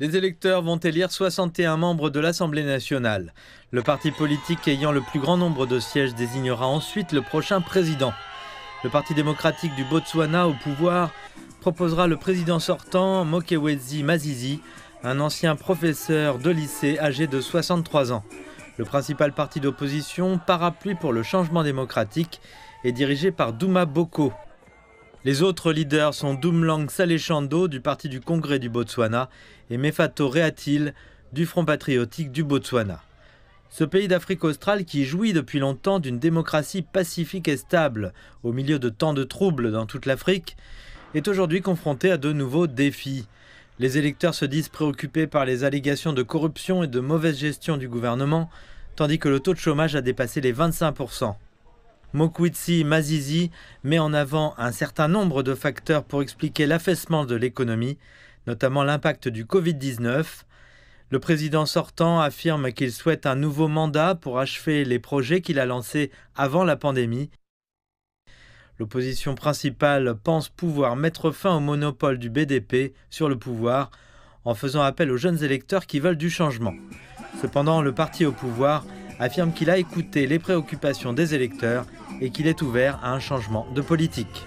Les électeurs vont élire 61 membres de l'Assemblée nationale. Le parti politique ayant le plus grand nombre de sièges désignera ensuite le prochain président. Le Parti démocratique du Botswana au pouvoir proposera le président sortant Mokewezi Mazizi, un ancien professeur de lycée âgé de 63 ans. Le principal parti d'opposition, parapluie pour le changement démocratique, est dirigé par Douma Boko, les autres leaders sont Dumlang Salechando du Parti du Congrès du Botswana et Mefato Reatil du Front patriotique du Botswana. Ce pays d'Afrique australe qui jouit depuis longtemps d'une démocratie pacifique et stable au milieu de tant de troubles dans toute l'Afrique est aujourd'hui confronté à de nouveaux défis. Les électeurs se disent préoccupés par les allégations de corruption et de mauvaise gestion du gouvernement, tandis que le taux de chômage a dépassé les 25 Mokwitsi Mazizi met en avant un certain nombre de facteurs pour expliquer l'affaissement de l'économie, notamment l'impact du Covid-19. Le président sortant affirme qu'il souhaite un nouveau mandat pour achever les projets qu'il a lancés avant la pandémie. L'opposition principale pense pouvoir mettre fin au monopole du BDP sur le pouvoir en faisant appel aux jeunes électeurs qui veulent du changement. Cependant, le parti au pouvoir affirme qu'il a écouté les préoccupations des électeurs et qu'il est ouvert à un changement de politique.